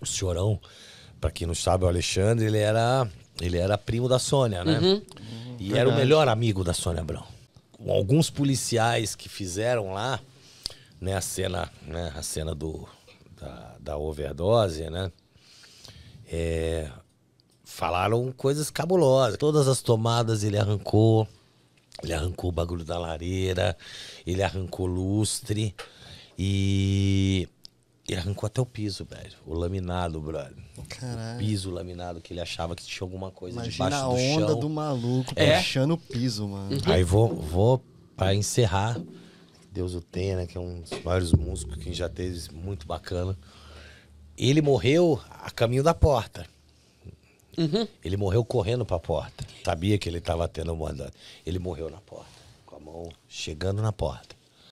o senhorão para quem não sabe, o Alexandre, ele era, ele era primo da Sônia, né? Uhum. E Verdade. Uhum. era o melhor amigo da Sônia Abrão. Com alguns policiais que fizeram lá, né, a cena, né, a cena do, da, da overdose, né? É, falaram coisas cabulosas. Todas as tomadas ele arrancou. Ele arrancou o bagulho da lareira, ele arrancou lustre. E até o piso, velho. O laminado, brother. Caralho. O piso laminado, que ele achava que tinha alguma coisa Imagina debaixo do chão. a onda do maluco é. puxando o piso, mano. Uhum. Aí vou, vou pra encerrar. Deus o tenha, né? Que é um dos maiores músicos que já teve, muito bacana. Ele morreu a caminho da porta. Uhum. Ele morreu correndo pra porta. Sabia que ele tava tendo uma... Ele morreu na porta. Com a mão chegando na porta.